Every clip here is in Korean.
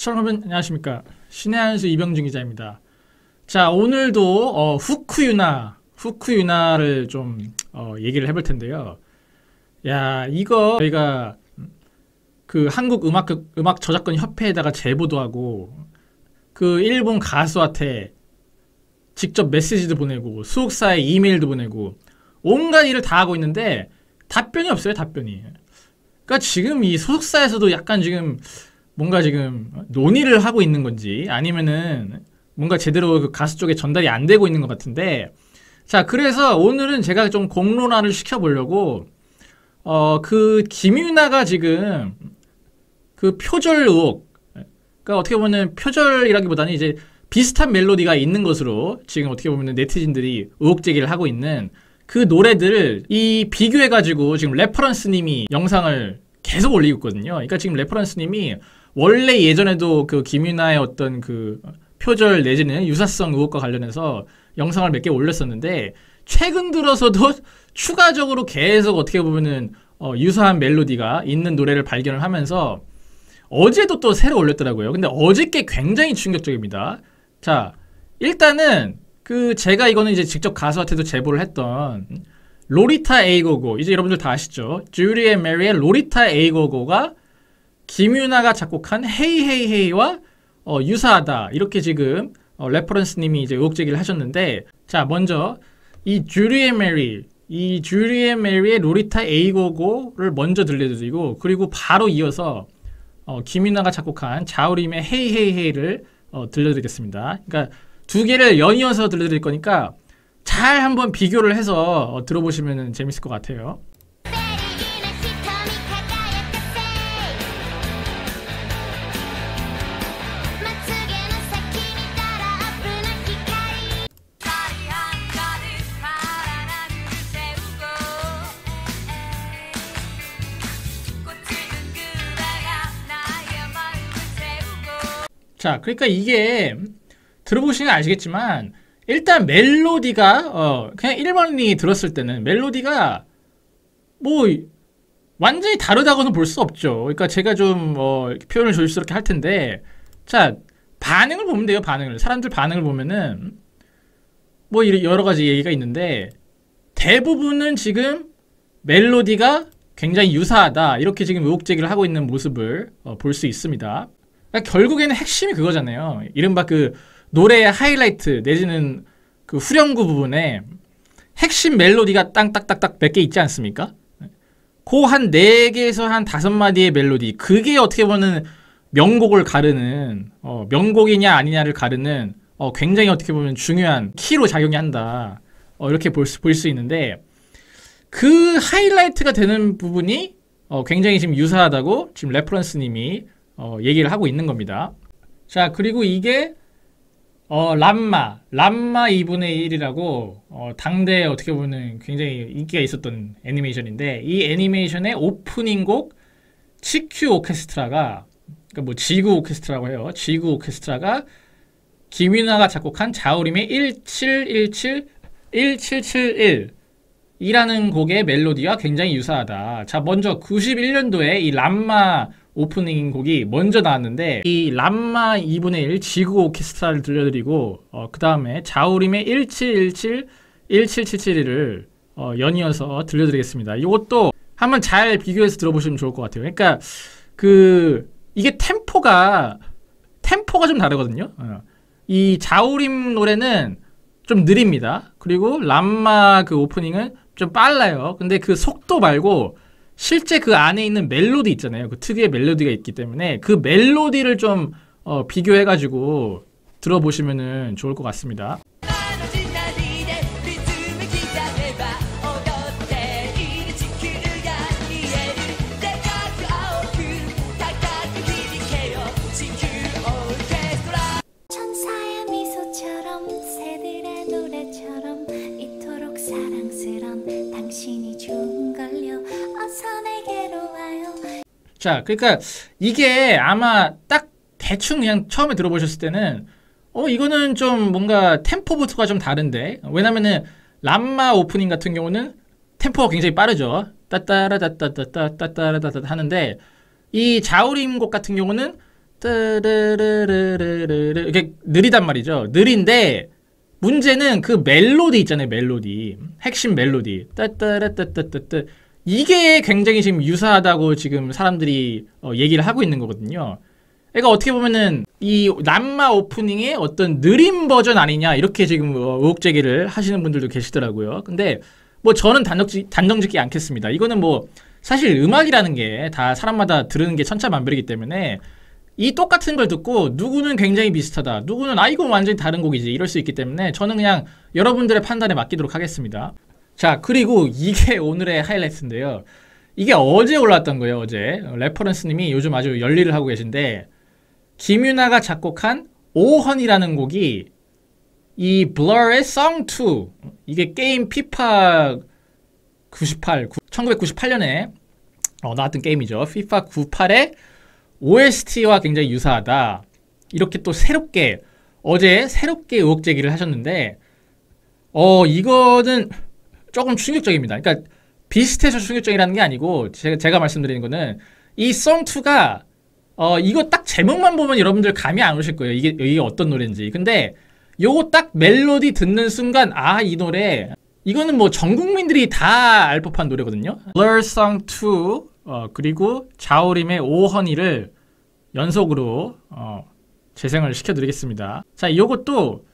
시청 여러분 안녕하십니까 신의 한수 이병준 기자입니다 자 오늘도 어, 후쿠유나 후쿠유나를 좀 어, 얘기를 해볼 텐데요 야 이거 저희가 그 한국 음악 음악 저작권 협회에다가 제보도 하고 그 일본 가수한테 직접 메시지도 보내고 수속사에 이메일도 보내고 온갖 일을 다 하고 있는데 답변이 없어요 답변이 그러니까 지금 이 소속사에서도 약간 지금 뭔가 지금 논의를 하고 있는 건지 아니면은 뭔가 제대로 그 가수 쪽에 전달이 안 되고 있는 것 같은데 자 그래서 오늘은 제가 좀 공론화를 시켜보려고 어 그 김유나가 지금 그 표절 의혹 그러니까 어떻게 보면 표절이라기보다는 이제 비슷한 멜로디가 있는 것으로 지금 어떻게 보면 네티즌들이 의혹 제기를 하고 있는 그 노래들을 이 비교해가지고 지금 레퍼런스님이 영상을 계속 올리고 있거든요. 그러니까 지금 레퍼런스님이 원래 예전에도 그 김윤아의 어떤 그 표절 내지는 유사성 의혹과 관련해서 영상을 몇 개 올렸었는데 최근 들어서도 추가적으로 계속 어떻게 보면은 어, 유사한 멜로디가 있는 노래를 발견을 하면서 어제도 또 새로 올렸더라고요. 근데 어저께 굉장히 충격적입니다. 자, 일단은 그 제가 이거는 이제 직접 가수한테도 제보를 했던 로리타 에이고고 이제 여러분들 다 아시죠? 주리 앤 메리의 로리타 에이고고가 김유나가 작곡한 헤이 헤이 헤이와 어, 유사하다 이렇게 지금 어, 레퍼런스님이 이제 의혹 제기를 하셨는데 자 먼저 이 주리의 메리 이 주리의 메리의 로리타 에이고고를 먼저 들려드리고 그리고 바로 이어서 어, 김유나가 작곡한 자우림의 헤이 헤이 헤이를 어, 들려드리겠습니다. 그러니까 두 개를 연이어서 들려드릴 거니까 잘 한번 비교를 해서 어, 들어보시면 재밌을 것 같아요. 자, 그러니까 이게 들어보시면 아시겠지만 일단 멜로디가 어, 그냥 일반인이 들었을 때는 멜로디가 뭐 완전히 다르다고는 볼 수 없죠. 그러니까 제가 좀 어, 표현을 조심스럽게 할 텐데 자 반응을 보면 돼요. 반응을 사람들 반응을 보면은 뭐 여러 가지 얘기가 있는데 대부분은 지금 멜로디가 굉장히 유사하다 이렇게 지금 의혹 제기를 하고 있는 모습을 어, 볼수 있습니다. 그러니까 결국에는 핵심이 그거잖아요. 이른바 그 노래의 하이라이트 내지는 그 후렴구 부분에 핵심 멜로디가 땅딱딱딱 몇 개 있지 않습니까? 그한 4개에서 한 5마디의 멜로디 그게 어떻게 보면 명곡을 가르는 어, 명곡이냐 아니냐를 가르는 어, 굉장히 어떻게 보면 중요한 키로 작용이 한다 어, 이렇게 볼수 볼 수 있는데 그 하이라이트가 되는 부분이 어, 굉장히 지금 유사하다고 지금 레퍼런스님이 어, 얘기를 하고 있는 겁니다. 자, 그리고 이게 어, 람마, 람마 2분의 1이라고 어, 당대에 어떻게 보면 굉장히 인기가 있었던 애니메이션인데 이 애니메이션의 오프닝 곡 치큐 오케스트라가 그러니까 뭐 지구 오케스트라고 해요. 지구 오케스트라가 김윤아가 작곡한 자우림의 1717 1771 이라는 곡의 멜로디와 굉장히 유사하다. 자, 먼저 91년도에 이 람마 오프닝 곡이 먼저 나왔는데 이 람마 2분의 1 지구 오케스트라를 들려드리고 어, 그 다음에 자우림의 1717 1777을 어, 연이어서 들려드리겠습니다. 이것도 한번 잘 비교해서 들어보시면 좋을 것 같아요. 그러니까 그 이게 템포가 템포가 좀 다르거든요. 어. 이 자우림 노래는 좀 느립니다. 그리고 람마 그 오프닝은 좀 빨라요. 근데 그 속도 말고 실제 그 안에 있는 멜로디 있잖아요. 그 특유의 멜로디가 있기 때문에 그 멜로디를 좀 어, 비교해가지고 들어보시면 좋을 것 같습니다. 당신 자, 그러니까 이게 아마 딱 대충 그냥 처음에 들어보셨을 때는 어 이거는 좀 뭔가 템포부터가 좀 다른데 왜냐면은 람마 오프닝 같은 경우는 템포가 굉장히 빠르죠 따따라따따따따따따따 하는데 이 자우림곡 같은 경우는 따르르르르르 이렇게 느리단 말이죠 느린데 문제는 그 멜로디 있잖아요 멜로디 핵심 멜로디 따따라따따따따 이게 굉장히 지금 유사하다고 지금 사람들이 어, 얘기를 하고 있는 거거든요. 그러니까 어떻게 보면은 이 남마 오프닝의 어떤 느린 버전 아니냐 이렇게 지금 어, 의혹 제기를 하시는 분들도 계시더라고요. 근데 뭐 저는 단정짓, 단정짓기 않겠습니다. 이거는 뭐 사실 음악이라는 게 다 사람마다 들은게 천차만별이기 때문에 이 똑같은 걸 듣고 누구는 굉장히 비슷하다 누구는 아 이건 완전히 다른 곡이지 이럴 수 있기 때문에 저는 그냥 여러분들의 판단에 맡기도록 하겠습니다 자 그리고 이게 오늘의 하이라이트인데요. 이게 어제 올라왔던 거예요. 어제 레퍼런스님이 요즘 아주 열일을 하고 계신데 김윤아가 작곡한 오헌이라는 곡이 이 블러의 Song 2 이게 게임 피파 98 1998년에 어, 나왔던 게임이죠. 피파 98의 OST와 굉장히 유사하다. 이렇게 또 새롭게 어제 새롭게 의혹 제기를 하셨는데 어 이거는 조금 충격적입니다. 그러니까 비슷해서 충격적이라는 게 아니고 제가, 제가 말씀드리는 거는 이썸투가어 이거 딱 제목만 보면 여러분들 감이 안 오실 거예요. 이게 이게 어떤 노래인지. 근데 요거 딱 멜로디 듣는 순간 아 이 노래 이거는 뭐 전 국민들이 다 알 법한 노래거든요. Blur Song 2 어, 그리고 자오림의 오헌이를 연속으로 어, 재생을 시켜드리겠습니다. 자, 요것도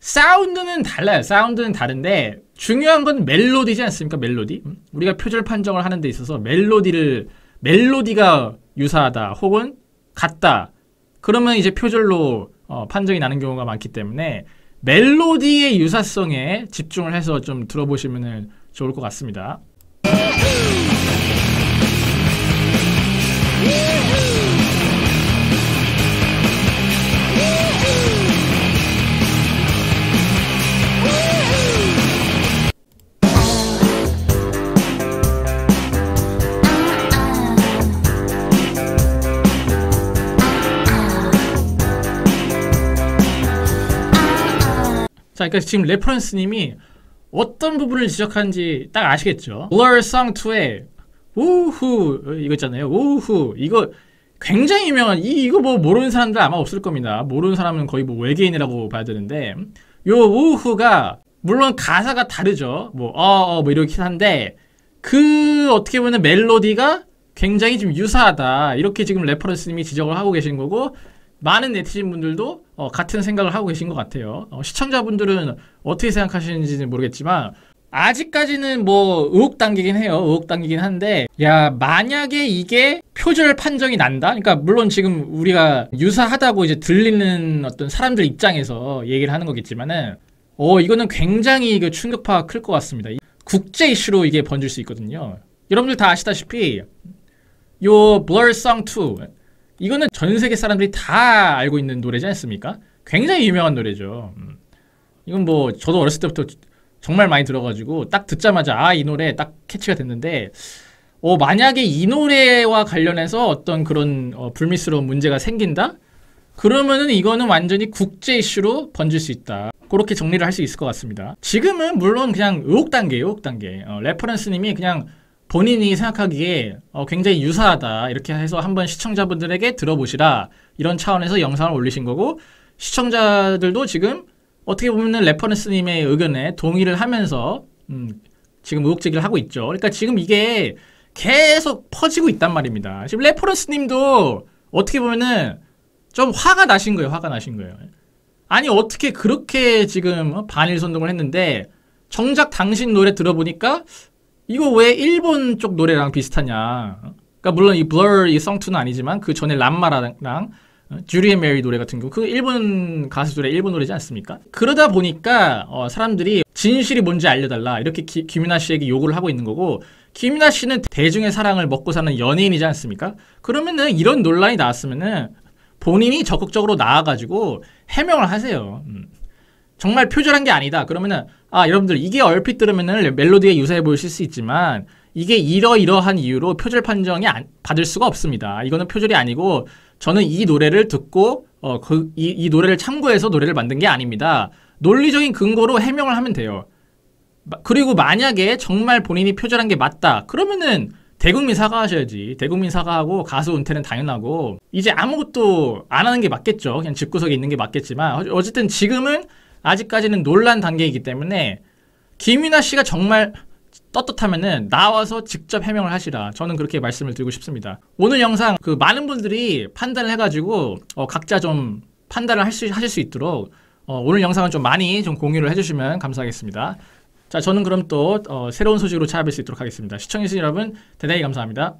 사운드는 달라요. 사운드는 다른데 중요한 건 멜로디지 않습니까? 멜로디. 음, 우리가 표절 판정을 하는 데 있어서 멜로디를 멜로디가 유사하다 혹은 같다. 그러면 이제 표절로 어, 판정이 나는 경우가 많기 때문에 멜로디의 유사성에 집중을 해서 좀 들어보시면 좋을 것 같습니다. 예! 자, 그러니까 지금 레퍼런스님이 어떤 부분을 지적한지딱 아시겠죠? Blur Song 2의 우후 이거 있잖아요. 우후 이거 굉장히 유명한 이, 이거 뭐 모르는 사람들 아마 없을 겁니다. 모르는 사람은 거의 뭐 외계인이라고 봐야 되는데 요 우후가 물론 가사가 다르죠. 뭐 어어 어, 뭐 이렇긴 한데 그 어떻게 보면 멜로디가 굉장히 좀 유사하다 이렇게 지금 레퍼런스님이 지적을 하고 계신 거고 많은 네티즌 분들도 어, 같은 생각을 하고 계신 것 같아요. 어, 시청자분들은 어떻게 생각하시는지는 모르겠지만 아직까지는 뭐 의혹 당기긴 해요. 의혹 당기긴 한데 야 만약에 이게 표절 판정이 난다? 그러니까 물론 지금 우리가 유사하다고 이제 들리는 어떤 사람들 입장에서 얘기를 하는 거겠지만은 어 이거는 굉장히 그 충격파가 클 것 같습니다. 국제 이슈로 이게 번질 수 있거든요. 여러분들 다 아시다시피 요 Blur Song 2 이거는 전 세계 사람들이 다 알고 있는 노래지 않습니까? 굉장히 유명한 노래죠. 음. 이건 뭐 저도 어렸을 때부터 정말 많이 들어가지고 딱 듣자마자 아 이 노래 딱 캐치가 됐는데 어, 만약에 이 노래와 관련해서 어떤 그런 어, 불미스러운 문제가 생긴다? 그러면은 이거는 완전히 국제 이슈로 번질 수 있다. 그렇게 정리를 할 수 있을 것 같습니다. 지금은 물론 그냥 의혹 단계예요, 의혹 단계. 어, 레퍼런스님이 그냥 본인이 생각하기에 어, 굉장히 유사하다 이렇게 해서 한번 시청자분들에게 들어보시라 이런 차원에서 영상을 올리신 거고 시청자들도 지금 어떻게 보면 레퍼런스님의 의견에 동의를 하면서 음, 지금 의혹 제기를 하고 있죠. 그러니까 지금 이게 계속 퍼지고 있단 말입니다. 지금 레퍼런스님도 어떻게 보면은 좀 화가 나신 거예요. 화가 나신 거예요. 아니 어떻게 그렇게 지금 반일 선동을 했는데 정작 당신 노래 들어보니까 이거 왜 일본 쪽 노래랑 비슷하냐? 그러니까 물론 이 Blur 이 성투는 아니지만 그 전에 람마랑 주리의 메리 노래 같은 경우 그 일본 가수들의 일본 노래지 않습니까? 그러다 보니까 어, 사람들이 진실이 뭔지 알려달라 이렇게 기, 김윤아 씨에게 요구를 하고 있는 거고 김윤아 씨는 대중의 사랑을 먹고 사는 연예인이지 않습니까? 그러면은 이런 논란이 나왔으면은 본인이 적극적으로 나와가지고 해명을 하세요. 음. 정말 표절한 게 아니다. 그러면은 아 여러분들 이게 얼핏 들으면은 멜로디에 유사해 보이실 수 있지만 이게 이러이러한 이유로 표절 판정이 안, 받을 수가 없습니다. 이거는 표절이 아니고 저는 이 노래를 듣고 어, 그, 이, 이 노래를 참고해서 노래를 만든 게 아닙니다. 논리적인 근거로 해명을 하면 돼요. 그리고 만약에 정말 본인이 표절한 게 맞다. 그러면은 대국민 사과하셔야지. 대국민 사과하고 가수 은퇴는 당연하고 이제 아무것도 안 하는 게 맞겠죠. 그냥 집구석에 있는 게 맞겠지만 어쨌든 지금은 아직까지는 논란 단계이기 때문에 김윤아 씨가 정말 떳떳하면은 나와서 직접 해명을 하시라 저는 그렇게 말씀을 드리고 싶습니다 오늘 영상 그 많은 분들이 판단을 해가지고 어 각자 좀 판단을 할 수, 하실 수 있도록 어 오늘 영상은 좀 많이 좀 공유를 해주시면 감사하겠습니다 자 저는 그럼 또어 새로운 소식으로 찾아뵐 수 있도록 하겠습니다 시청해주신 여러분 대단히 감사합니다